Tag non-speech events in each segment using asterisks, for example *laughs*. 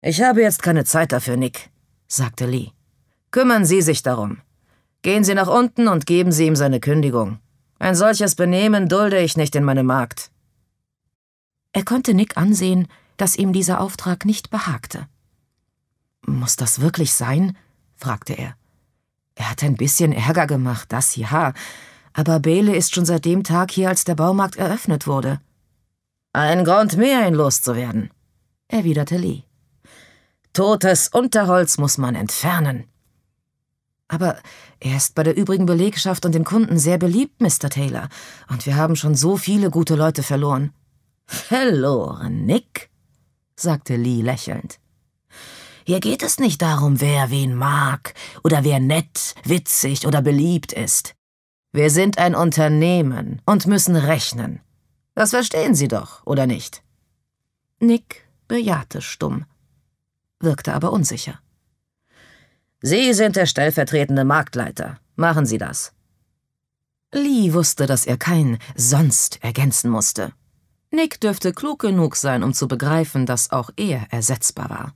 Ich habe jetzt keine Zeit dafür, Nick, sagte Lee. Kümmern Sie sich darum. Gehen Sie nach unten und geben Sie ihm seine Kündigung. Ein solches Benehmen dulde ich nicht in meinem Markt. Er konnte Nick ansehen, dass ihm dieser Auftrag nicht behagte. Muss das wirklich sein? fragte er. Er hat ein bisschen Ärger gemacht, das ja, aber Bele ist schon seit dem Tag hier, als der Baumarkt eröffnet wurde. Ein Grund mehr, ihn loszuwerden, erwiderte Lee. Totes Unterholz muss man entfernen. Aber er ist bei der übrigen Belegschaft und den Kunden sehr beliebt, Mr. Taylor, und wir haben schon so viele gute Leute verloren. Verloren, Nick? sagte Lee lächelnd. Hier geht es nicht darum, wer wen mag oder wer nett, witzig oder beliebt ist. Wir sind ein Unternehmen und müssen rechnen. Das verstehen Sie doch, oder nicht? Nick bejahte stumm wirkte aber unsicher. Sie sind der stellvertretende Marktleiter. Machen Sie das. Lee wusste, dass er kein sonst ergänzen musste. Nick dürfte klug genug sein, um zu begreifen, dass auch er ersetzbar war.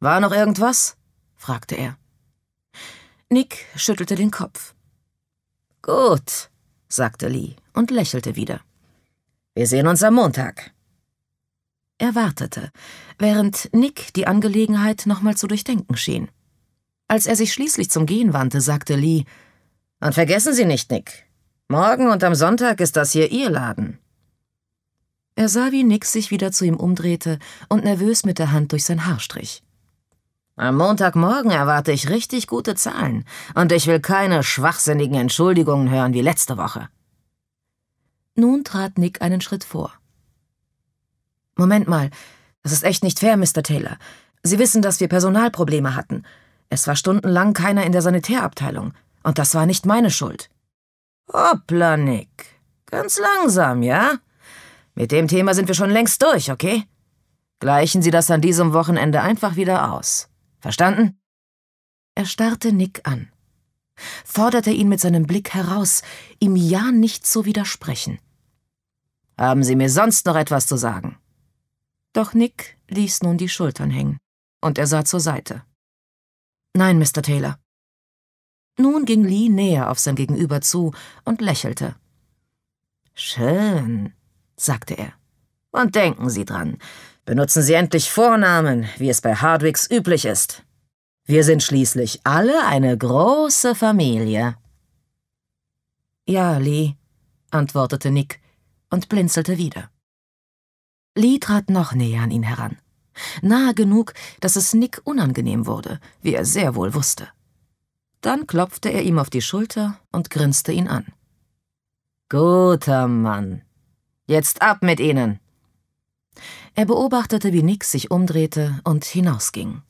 War noch irgendwas? fragte er. Nick schüttelte den Kopf. Gut, sagte Lee und lächelte wieder. Wir sehen uns am Montag. Er wartete, während Nick die Angelegenheit nochmal zu durchdenken schien. Als er sich schließlich zum Gehen wandte, sagte Lee, Und vergessen Sie nicht, Nick, morgen und am Sonntag ist das hier Ihr Laden. Er sah, wie Nick sich wieder zu ihm umdrehte und nervös mit der Hand durch sein Haar strich. Am Montagmorgen erwarte ich richtig gute Zahlen und ich will keine schwachsinnigen Entschuldigungen hören wie letzte Woche. Nun trat Nick einen Schritt vor. Moment mal, das ist echt nicht fair, Mr. Taylor. Sie wissen, dass wir Personalprobleme hatten. Es war stundenlang keiner in der Sanitärabteilung. Und das war nicht meine Schuld. Hoppla, Nick. Ganz langsam, ja? Mit dem Thema sind wir schon längst durch, okay? Gleichen Sie das an diesem Wochenende einfach wieder aus. Verstanden? Er starrte Nick an, forderte ihn mit seinem Blick heraus, ihm ja nicht zu widersprechen. Haben Sie mir sonst noch etwas zu sagen? Doch Nick ließ nun die Schultern hängen, und er sah zur Seite. Nein, Mr. Taylor. Nun ging Lee näher auf sein Gegenüber zu und lächelte. Schön, sagte er. Und denken Sie dran, benutzen Sie endlich Vornamen, wie es bei Hardwicks üblich ist. Wir sind schließlich alle eine große Familie. Ja, Lee, antwortete Nick und blinzelte wieder. Lee trat noch näher an ihn heran. Nahe genug, dass es Nick unangenehm wurde, wie er sehr wohl wusste. Dann klopfte er ihm auf die Schulter und grinste ihn an. Guter Mann. Jetzt ab mit Ihnen. Er beobachtete, wie Nick sich umdrehte und hinausging.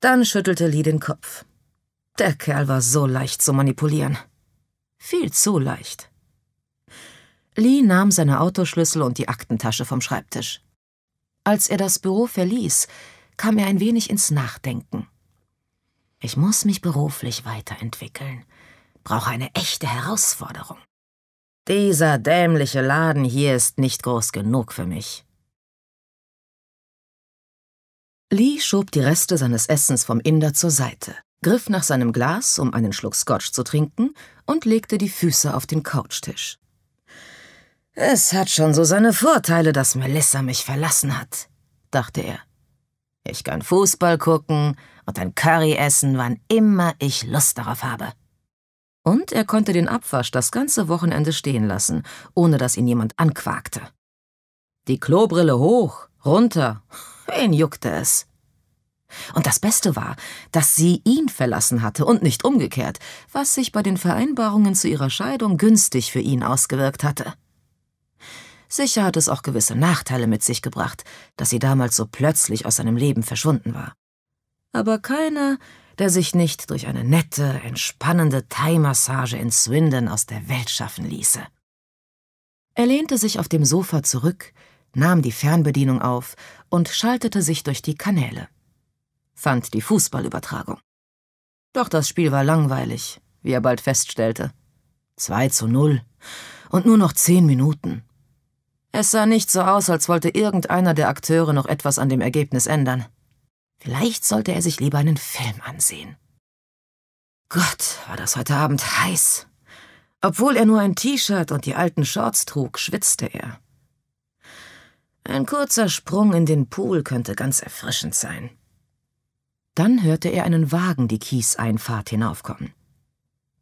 Dann schüttelte Lee den Kopf. Der Kerl war so leicht zu manipulieren. Viel zu leicht. Lee nahm seine Autoschlüssel und die Aktentasche vom Schreibtisch. Als er das Büro verließ, kam er ein wenig ins Nachdenken. Ich muss mich beruflich weiterentwickeln, brauche eine echte Herausforderung. Dieser dämliche Laden hier ist nicht groß genug für mich. Lee schob die Reste seines Essens vom Inder zur Seite, griff nach seinem Glas, um einen Schluck Scotch zu trinken, und legte die Füße auf den Couchtisch. Es hat schon so seine Vorteile, dass Melissa mich verlassen hat, dachte er. Ich kann Fußball gucken und ein Curry essen, wann immer ich Lust darauf habe. Und er konnte den Abwasch das ganze Wochenende stehen lassen, ohne dass ihn jemand anquakte. Die Klobrille hoch, runter, wen *laughs* juckte es? Und das Beste war, dass sie ihn verlassen hatte und nicht umgekehrt, was sich bei den Vereinbarungen zu ihrer Scheidung günstig für ihn ausgewirkt hatte. Sicher hat es auch gewisse Nachteile mit sich gebracht, dass sie damals so plötzlich aus seinem Leben verschwunden war. Aber keiner, der sich nicht durch eine nette, entspannende Thai-Massage in Swindon aus der Welt schaffen ließe. Er lehnte sich auf dem Sofa zurück, nahm die Fernbedienung auf und schaltete sich durch die Kanäle. Fand die Fußballübertragung. Doch das Spiel war langweilig, wie er bald feststellte. 2 zu 0 und nur noch zehn Minuten. Es sah nicht so aus, als wollte irgendeiner der Akteure noch etwas an dem Ergebnis ändern. Vielleicht sollte er sich lieber einen Film ansehen. Gott, war das heute Abend heiß. Obwohl er nur ein T-Shirt und die alten Shorts trug, schwitzte er. Ein kurzer Sprung in den Pool könnte ganz erfrischend sein. Dann hörte er einen Wagen die Kieseinfahrt hinaufkommen.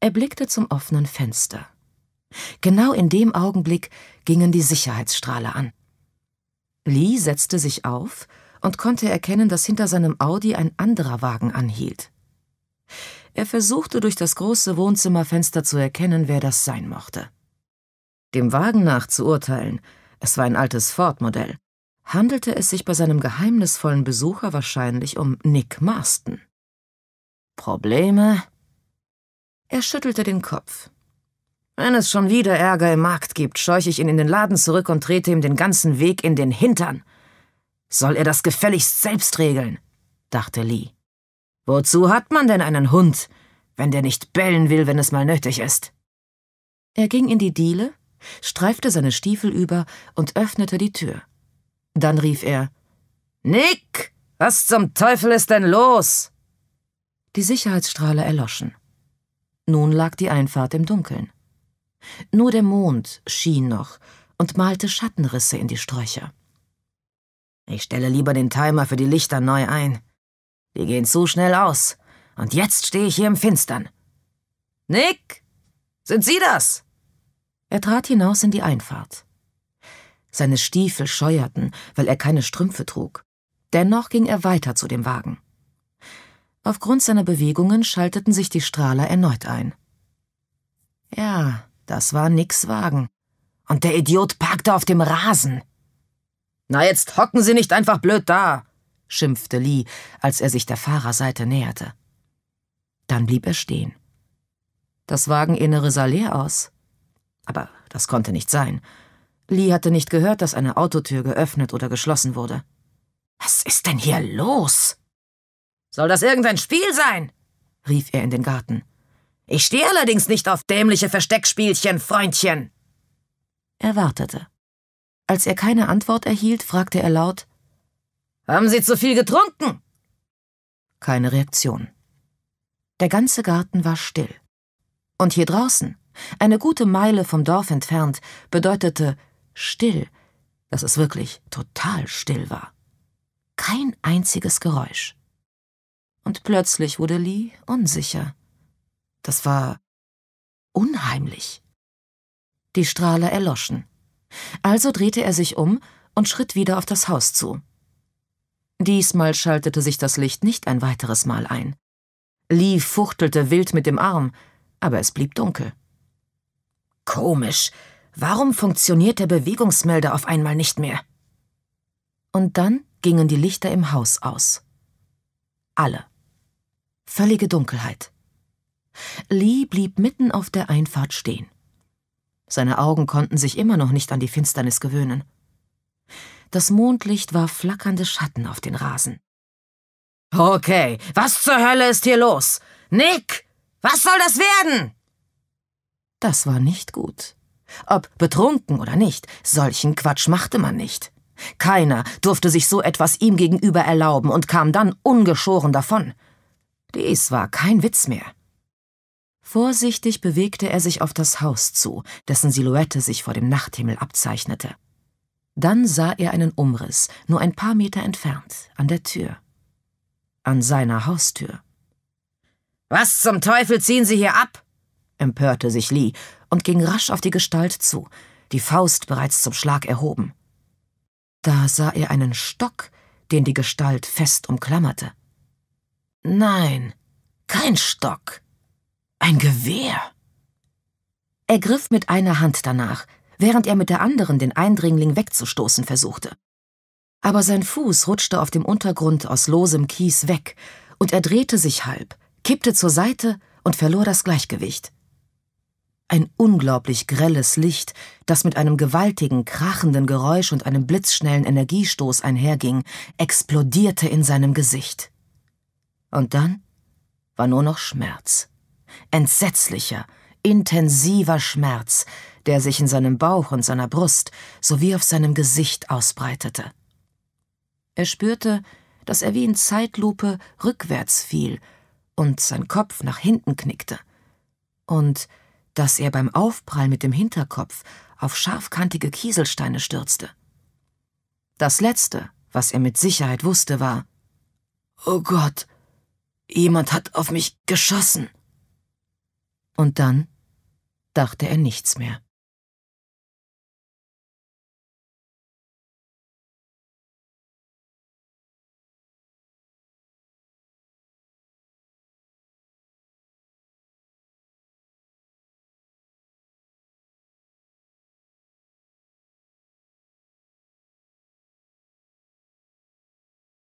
Er blickte zum offenen Fenster. Genau in dem Augenblick gingen die Sicherheitsstrahle an. Lee setzte sich auf und konnte erkennen, dass hinter seinem Audi ein anderer Wagen anhielt. Er versuchte durch das große Wohnzimmerfenster zu erkennen, wer das sein mochte. Dem Wagen nach zu urteilen, es war ein altes Ford-Modell, handelte es sich bei seinem geheimnisvollen Besucher wahrscheinlich um Nick Marston. Probleme? Er schüttelte den Kopf. Wenn es schon wieder Ärger im Markt gibt, scheuche ich ihn in den Laden zurück und trete ihm den ganzen Weg in den Hintern. Soll er das gefälligst selbst regeln? dachte Lee. Wozu hat man denn einen Hund, wenn der nicht bellen will, wenn es mal nötig ist? Er ging in die Diele, streifte seine Stiefel über und öffnete die Tür. Dann rief er Nick, was zum Teufel ist denn los? Die Sicherheitsstrahler erloschen. Nun lag die Einfahrt im Dunkeln. Nur der Mond schien noch und malte Schattenrisse in die Sträucher. Ich stelle lieber den Timer für die Lichter neu ein. Die gehen zu schnell aus. Und jetzt stehe ich hier im Finstern. Nick! Sind Sie das? Er trat hinaus in die Einfahrt. Seine Stiefel scheuerten, weil er keine Strümpfe trug. Dennoch ging er weiter zu dem Wagen. Aufgrund seiner Bewegungen schalteten sich die Strahler erneut ein. Ja, das war nix Wagen. Und der Idiot parkte auf dem Rasen. Na, jetzt hocken Sie nicht einfach blöd da, schimpfte Lee, als er sich der Fahrerseite näherte. Dann blieb er stehen. Das Wageninnere sah leer aus. Aber das konnte nicht sein. Lee hatte nicht gehört, dass eine Autotür geöffnet oder geschlossen wurde. Was ist denn hier los? Soll das irgendein Spiel sein? rief er in den Garten. Ich stehe allerdings nicht auf dämliche Versteckspielchen, Freundchen. Er wartete. Als er keine Antwort erhielt, fragte er laut Haben Sie zu viel getrunken? Keine Reaktion. Der ganze Garten war still. Und hier draußen, eine gute Meile vom Dorf entfernt, bedeutete still, dass es wirklich total still war. Kein einziges Geräusch. Und plötzlich wurde Lee unsicher. Das war unheimlich. Die Strahler erloschen. Also drehte er sich um und schritt wieder auf das Haus zu. Diesmal schaltete sich das Licht nicht ein weiteres Mal ein. Lee fuchtelte wild mit dem Arm, aber es blieb dunkel. Komisch. Warum funktioniert der Bewegungsmelder auf einmal nicht mehr? Und dann gingen die Lichter im Haus aus. Alle. Völlige Dunkelheit. Lee blieb mitten auf der Einfahrt stehen. Seine Augen konnten sich immer noch nicht an die Finsternis gewöhnen. Das Mondlicht war flackernde Schatten auf den Rasen. Okay, was zur Hölle ist hier los? Nick, was soll das werden? Das war nicht gut. Ob betrunken oder nicht, solchen Quatsch machte man nicht. Keiner durfte sich so etwas ihm gegenüber erlauben und kam dann ungeschoren davon. Dies war kein Witz mehr. Vorsichtig bewegte er sich auf das Haus zu, dessen Silhouette sich vor dem Nachthimmel abzeichnete. Dann sah er einen Umriss, nur ein paar Meter entfernt, an der Tür. An seiner Haustür. Was zum Teufel ziehen Sie hier ab? empörte sich Lee und ging rasch auf die Gestalt zu, die Faust bereits zum Schlag erhoben. Da sah er einen Stock, den die Gestalt fest umklammerte. Nein, kein Stock. Ein Gewehr. Er griff mit einer Hand danach, während er mit der anderen den Eindringling wegzustoßen versuchte. Aber sein Fuß rutschte auf dem Untergrund aus losem Kies weg, und er drehte sich halb, kippte zur Seite und verlor das Gleichgewicht. Ein unglaublich grelles Licht, das mit einem gewaltigen, krachenden Geräusch und einem blitzschnellen Energiestoß einherging, explodierte in seinem Gesicht. Und dann war nur noch Schmerz entsetzlicher, intensiver Schmerz, der sich in seinem Bauch und seiner Brust sowie auf seinem Gesicht ausbreitete. Er spürte, dass er wie in Zeitlupe rückwärts fiel und sein Kopf nach hinten knickte, und dass er beim Aufprall mit dem Hinterkopf auf scharfkantige Kieselsteine stürzte. Das Letzte, was er mit Sicherheit wusste, war Oh Gott, jemand hat auf mich geschossen. Und dann dachte er nichts mehr.